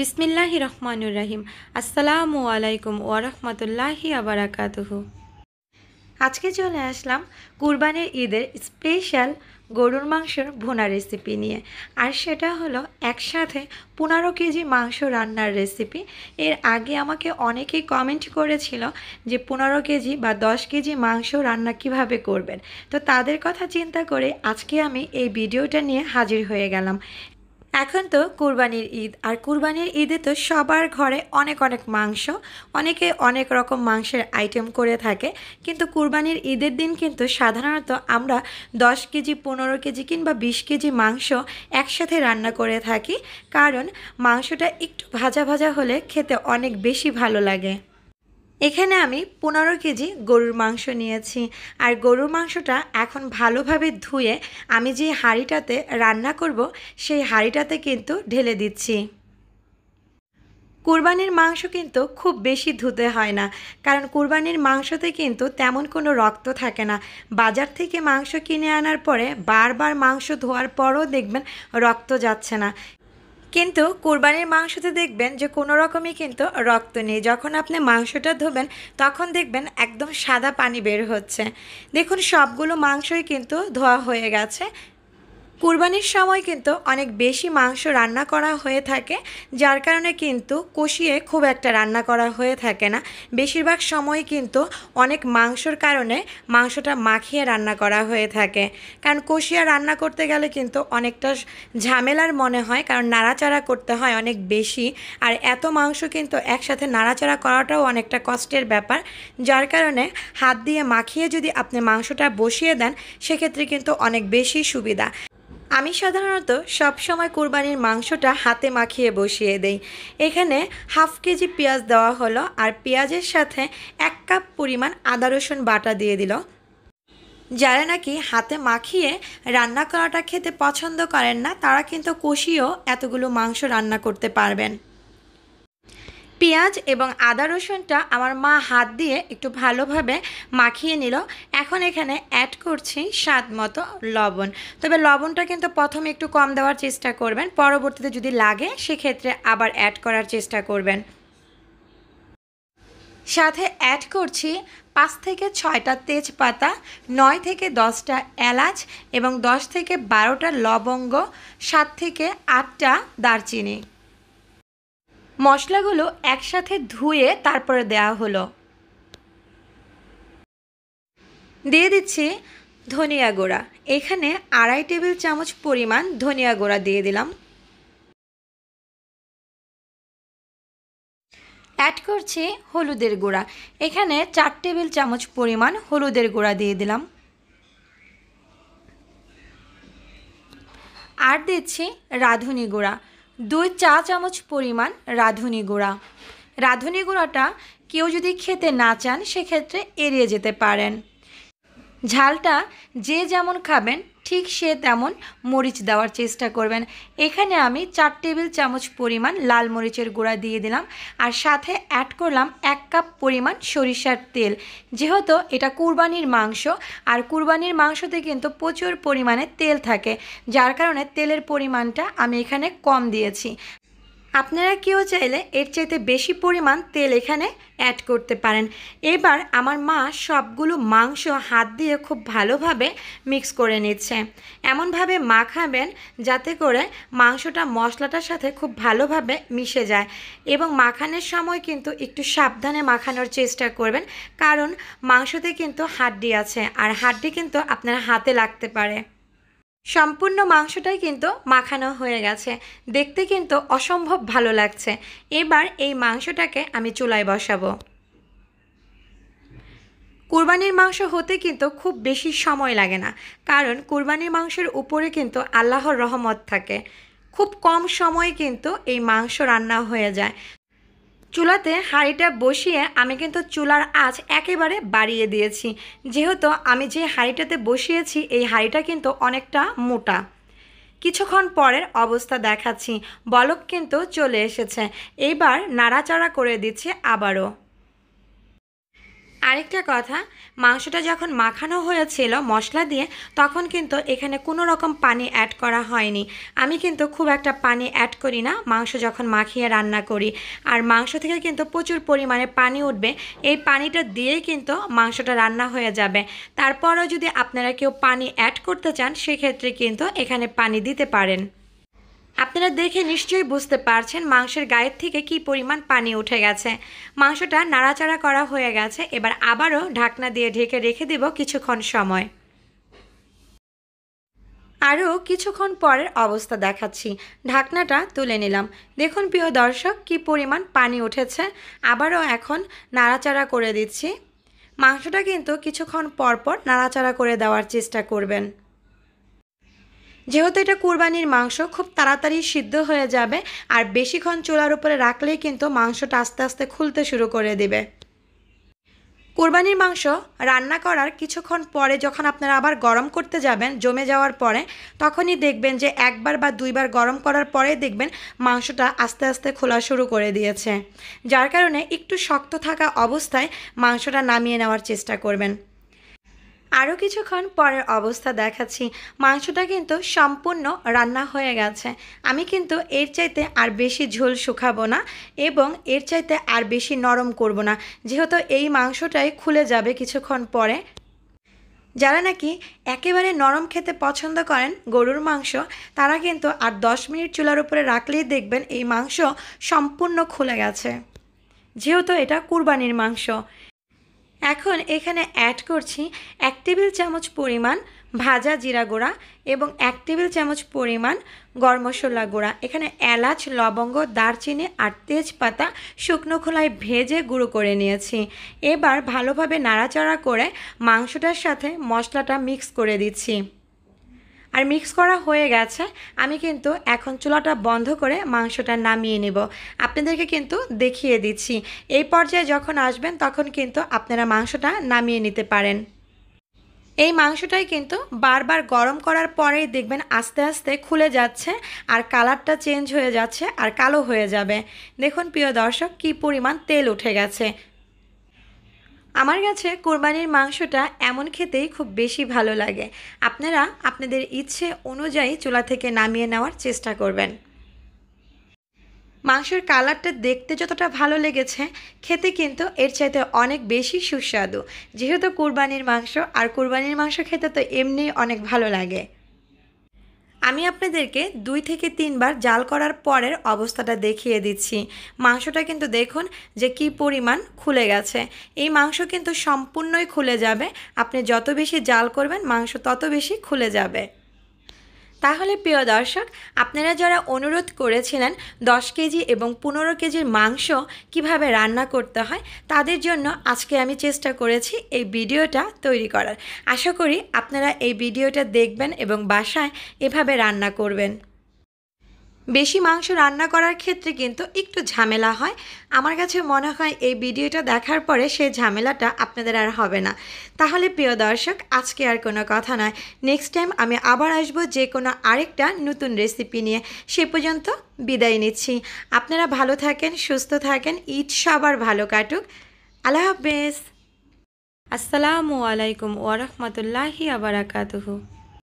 বিসমিল্লাহি রহমানুর রাহিম আসসালামু আলাইকুম ওয়ারহমতুল্লাহি আবরাকাতহ আজকে চলে আসলাম কুরবানের ঈদের স্পেশাল গরুর মাংসের ভুনা রেসিপি নিয়ে আর সেটা হলো একসাথে পনেরো কেজি মাংস রান্নার রেসিপি এর আগে আমাকে অনেকেই কমেন্ট করেছিল যে পনেরো কেজি বা দশ কেজি মাংস রান্না কিভাবে করবেন তো তাদের কথা চিন্তা করে আজকে আমি এই ভিডিওটা নিয়ে হাজির হয়ে গেলাম এখন তো কুরবানির ঈদ আর কুরবানির ঈদে তো সবার ঘরে অনেক অনেক মাংস অনেকে অনেক রকম মাংসের আইটেম করে থাকে কিন্তু কুরবানির ঈদের দিন কিন্তু সাধারণত আমরা 10 কেজি পনেরো কেজি কিংবা বিশ কেজি মাংস একসাথে রান্না করে থাকি কারণ মাংসটা একটু ভাজা ভাজা হলে খেতে অনেক বেশি ভালো লাগে এখানে আমি পনেরো কেজি গরুর মাংস নিয়েছি আর গরুর মাংসটা এখন ভালোভাবে ধুয়ে আমি যে হাঁড়িটাতে রান্না করব সেই হাঁড়িটাতে কিন্তু ঢেলে দিচ্ছি কুরবানির মাংস কিন্তু খুব বেশি ধুতে হয় না কারণ কুরবানির মাংসতে কিন্তু তেমন কোনো রক্ত থাকে না বাজার থেকে মাংস কিনে আনার পরে বারবার মাংস ধোয়ার পরও দেখবেন রক্ত যাচ্ছে না কিন্তু কোরবানির মাংসতে দেখবেন যে কোনো রকমই কিন্তু রক্ত নেই যখন আপনি মাংসটা ধোবেন তখন দেখবেন একদম সাদা পানি বের হচ্ছে দেখুন সবগুলো মাংসই কিন্তু ধোয়া হয়ে গেছে কুরবানির সময় কিন্তু অনেক বেশি মাংস রান্না করা হয়ে থাকে যার কারণে কিন্তু কষিয়ে খুব একটা রান্না করা হয়ে থাকে না বেশিরভাগ সময় কিন্তু অনেক মাংসর কারণে মাংসটা মাখিয়ে রান্না করা হয়ে থাকে কারণ কষিয়া রান্না করতে গেলে কিন্তু অনেকটা ঝামেলার মনে হয় কারণ নাড়াচাড়া করতে হয় অনেক বেশি আর এত মাংস কিন্তু একসাথে নাড়াচাড়া করাটাও অনেকটা কষ্টের ব্যাপার যার কারণে হাত দিয়ে মাখিয়ে যদি আপনি মাংসটা বসিয়ে দেন সেক্ষেত্রে কিন্তু অনেক বেশি সুবিধা আমি সাধারণত সব সময় কুরবানির মাংসটা হাতে মাখিয়ে বসিয়ে দেই এখানে হাফ কেজি পেঁয়াজ দেওয়া হলো আর পেঁয়াজের সাথে এক কাপ পরিমাণ আদা রসুন বাটা দিয়ে দিল যারা নাকি হাতে মাখিয়ে রান্না করাটা খেতে পছন্দ করেন না তারা কিন্তু কষিয়েও এতগুলো মাংস রান্না করতে পারবেন পেঁয়াজ এবং আদা রসুনটা আমার মা হাত দিয়ে একটু ভালোভাবে মাখিয়ে নিল এখন এখানে অ্যাড করছি স্বাদ মতো লবণ তবে লবণটা কিন্তু প্রথমে একটু কম দেওয়ার চেষ্টা করবেন পরবর্তীতে যদি লাগে সেক্ষেত্রে আবার অ্যাড করার চেষ্টা করবেন সাথে অ্যাড করছি পাঁচ থেকে ছয়টা তেজপাতা নয় থেকে দশটা এলাচ এবং দশ থেকে বারোটা লবঙ্গ সাত থেকে আটটা দারচিনি মশলাগুলো একসাথে ধুয়ে তারপরে দেওয়া হলো দিয়ে দিচ্ছি ধনিয়া গুঁড়া এখানে আড়াই টেবিল চামচ পরিমাণ ধনিয়া গুঁড়া দিয়ে দিলাম অ্যাড করছি হলুদের গুঁড়া এখানে চার টেবিল চামচ পরিমাণ হলুদের গুঁড়া দিয়ে দিলাম আর দিচ্ছি রাঁধুনি গুঁড়া দুই চা চামচ পরিমাণ রাঁধুনি গুঁড়া রাঁধুনি গুঁড়াটা কেউ যদি খেতে না চান সেক্ষেত্রে এড়িয়ে যেতে পারেন ঝালটা যে যেমন খাবেন ঠিক সে তেমন মরিচ দেওয়ার চেষ্টা করবেন এখানে আমি চার টেবিল চামচ পরিমাণ লাল মরিচের গুঁড়া দিয়ে দিলাম আর সাথে অ্যাড করলাম এক কাপ পরিমাণ সরিষার তেল যেহেতু এটা কুরবানির মাংস আর কুরবানির মাংসতে কিন্তু প্রচুর পরিমাণে তেল থাকে যার কারণে তেলের পরিমাণটা আমি এখানে কম দিয়েছি আপনারা কেউ চাইলে এর চাইতে বেশি পরিমাণ তেল এখানে অ্যাড করতে পারেন এবার আমার মা সবগুলো মাংস হাত দিয়ে খুব ভালোভাবে মিক্স করে নিচ্ছে এমনভাবে মাখাবেন যাতে করে মাংসটা মশলাটার সাথে খুব ভালোভাবে মিশে যায় এবং মাখানোর সময় কিন্তু একটু সাবধানে মাখানোর চেষ্টা করবেন কারণ মাংসতে কিন্তু হাড্ডি আছে আর হাড্ডি কিন্তু আপনার হাতে লাগতে পারে সম্পূর্ণ মাংসটাই কিন্তু মাখানো হয়ে গেছে দেখতে কিন্তু অসম্ভব ভালো লাগছে এবার এই মাংসটাকে আমি চুলায় বসাবো কুরবানির মাংস হতে কিন্তু খুব বেশি সময় লাগে না কারণ কুরবানির মাংসের উপরে কিন্তু আল্লাহর রহমত থাকে খুব কম সময়ে কিন্তু এই মাংস রান্না হয়ে যায় চুলাতে হাঁড়িটা বসিয়ে আমি কিন্তু চুলার আঁচ একেবারে বাড়িয়ে দিয়েছি যেহেতু আমি যে হাঁড়িটাতে বসিয়েছি এই হাঁড়িটা কিন্তু অনেকটা মোটা কিছুক্ষণ পরের অবস্থা দেখাচ্ছি বলক কিন্তু চলে এসেছে এইবার নাড়াচাড়া করে দিচ্ছে আবারও আরেকটা কথা মাংসটা যখন মাখানো হয়েছিল মশলা দিয়ে তখন কিন্তু এখানে কোনো রকম পানি অ্যাড করা হয়নি আমি কিন্তু খুব একটা পানি অ্যাড করি না মাংস যখন মাখিয়ে রান্না করি আর মাংস থেকে কিন্তু প্রচুর পরিমাণে পানি উঠবে এই পানিটা দিয়েই কিন্তু মাংসটা রান্না হয়ে যাবে তারপরও যদি আপনারা কেউ পানি অ্যাড করতে চান সেক্ষেত্রে কিন্তু এখানে পানি দিতে পারেন আপনারা দেখে নিশ্চয়ই বুঝতে পারছেন মাংসের গায়ের থেকে কি পরিমাণ পানি উঠে গেছে মাংসটা নাড়াচাড়া করা হয়ে গেছে এবার আবারও ঢাকনা দিয়ে ঢেকে রেখে দেব কিছুক্ষণ সময় আরও কিছুক্ষণ পরের অবস্থা দেখাচ্ছি ঢাকনাটা তুলে নিলাম দেখুন প্রিয় দর্শক কি পরিমাণ পানি উঠেছে আবারও এখন নাড়াচাড়া করে দিচ্ছি মাংসটা কিন্তু কিছুক্ষণ পরপর নাড়াচাড়া করে দেওয়ার চেষ্টা করবেন যেহেতু এটা কুরবানির মাংস খুব তাড়াতাড়ি সিদ্ধ হয়ে যাবে আর বেশিক্ষণ চুলার উপরে রাখলেই কিন্তু মাংসটা আস্তে আস্তে খুলতে শুরু করে দেবে কোরবানির মাংস রান্না করার কিছুক্ষণ পরে যখন আপনারা আবার গরম করতে যাবেন জমে যাওয়ার পরে তখনই দেখবেন যে একবার বা দুইবার গরম করার পরে দেখবেন মাংসটা আস্তে আস্তে খোলা শুরু করে দিয়েছে যার কারণে একটু শক্ত থাকা অবস্থায় মাংসটা নামিয়ে নেওয়ার চেষ্টা করবেন আরও কিছুক্ষণ পরের অবস্থা দেখাচ্ছি মাংসটা কিন্তু সম্পূর্ণ রান্না হয়ে গেছে আমি কিন্তু এর চাইতে আর বেশি ঝোল শুকাবো না এবং এর চাইতে আর বেশি নরম করব না যেহেতু এই মাংসটাই খুলে যাবে কিছুক্ষণ পরে যারা নাকি একেবারে নরম খেতে পছন্দ করেন গরুর মাংস তারা কিন্তু আর 10 মিনিট চুলার উপরে রাখলেই দেখবেন এই মাংস সম্পূর্ণ খুলে গেছে যেহেতু এটা কুরবানির মাংস এখন এখানে অ্যাড করছি এক টেবিল চামচ পরিমাণ ভাজা জিরা গুঁড়া এবং এক টেবিল চামচ পরিমাণ গরম মশলা গুঁড়া এখানে এলাচ লবঙ্গ দারচিনি আর তেজপাতা শুকনো খোলায় ভেজে গুঁড়ো করে নিয়েছি এবার ভালোভাবে নাড়াচাড়া করে মাংসটার সাথে মশলাটা মিক্স করে দিচ্ছি আর মিক্স করা হয়ে গেছে আমি কিন্তু এখন চুলাটা বন্ধ করে মাংসটা নামিয়ে নিব আপনাদেরকে কিন্তু দেখিয়ে দিচ্ছি এই পর্যায়ে যখন আসবেন তখন কিন্তু আপনারা মাংসটা নামিয়ে নিতে পারেন এই মাংসটাই কিন্তু বারবার গরম করার পরেই দেখবেন আস্তে আস্তে খুলে যাচ্ছে আর কালারটা চেঞ্জ হয়ে যাচ্ছে আর কালো হয়ে যাবে দেখুন প্রিয় দর্শক কি পরিমাণ তেল উঠে গেছে আমার কাছে কোরবানির মাংসটা এমন খেতেই খুব বেশি ভালো লাগে আপনারা আপনাদের ইচ্ছে অনুযায়ী চুলা থেকে নামিয়ে নেওয়ার চেষ্টা করবেন মাংসের কালারটা দেখতে যতটা ভালো লেগেছে খেতে কিন্তু এর চাইতে অনেক বেশি সুস্বাদু যেহেতু কোরবানির মাংস আর কোরবানির মাংস খেতে তো এমনি অনেক ভালো লাগে আমি আপনাদেরকে দুই থেকে তিনবার জাল করার পরের অবস্থাটা দেখিয়ে দিচ্ছি মাংসটা কিন্তু দেখুন যে কি পরিমাণ খুলে গেছে এই মাংস কিন্তু সম্পূর্ণই খুলে যাবে আপনি যত বেশি জাল করবেন মাংস তত বেশি খুলে যাবে তাহলে প্রিয় দর্শক আপনারা যারা অনুরোধ করেছিলেন দশ কেজি এবং পনেরো কেজির মাংস কিভাবে রান্না করতে হয় তাদের জন্য আজকে আমি চেষ্টা করেছি এই ভিডিওটা তৈরি করার আশা করি আপনারা এই ভিডিওটা দেখবেন এবং বাসায় এভাবে রান্না করবেন বেশি মাংস রান্না করার ক্ষেত্রে কিন্তু একটু ঝামেলা হয় আমার কাছে মনে হয় এই ভিডিওটা দেখার পরে সেই ঝামেলাটা আপনাদের আর হবে না তাহলে প্রিয় দর্শক আজকে আর কোনো কথা নয় নেক্সট টাইম আমি আবার আসব যে কোনো আরেকটা নতুন রেসিপি নিয়ে সে পর্যন্ত বিদায় নিচ্ছি আপনারা ভালো থাকেন সুস্থ থাকেন ঈদ সবার ভালো কাটুক আল্লাহ হাফেজ আসসালামু আলাইকুম ওরহমতুল্লাহি আবরাকাতহ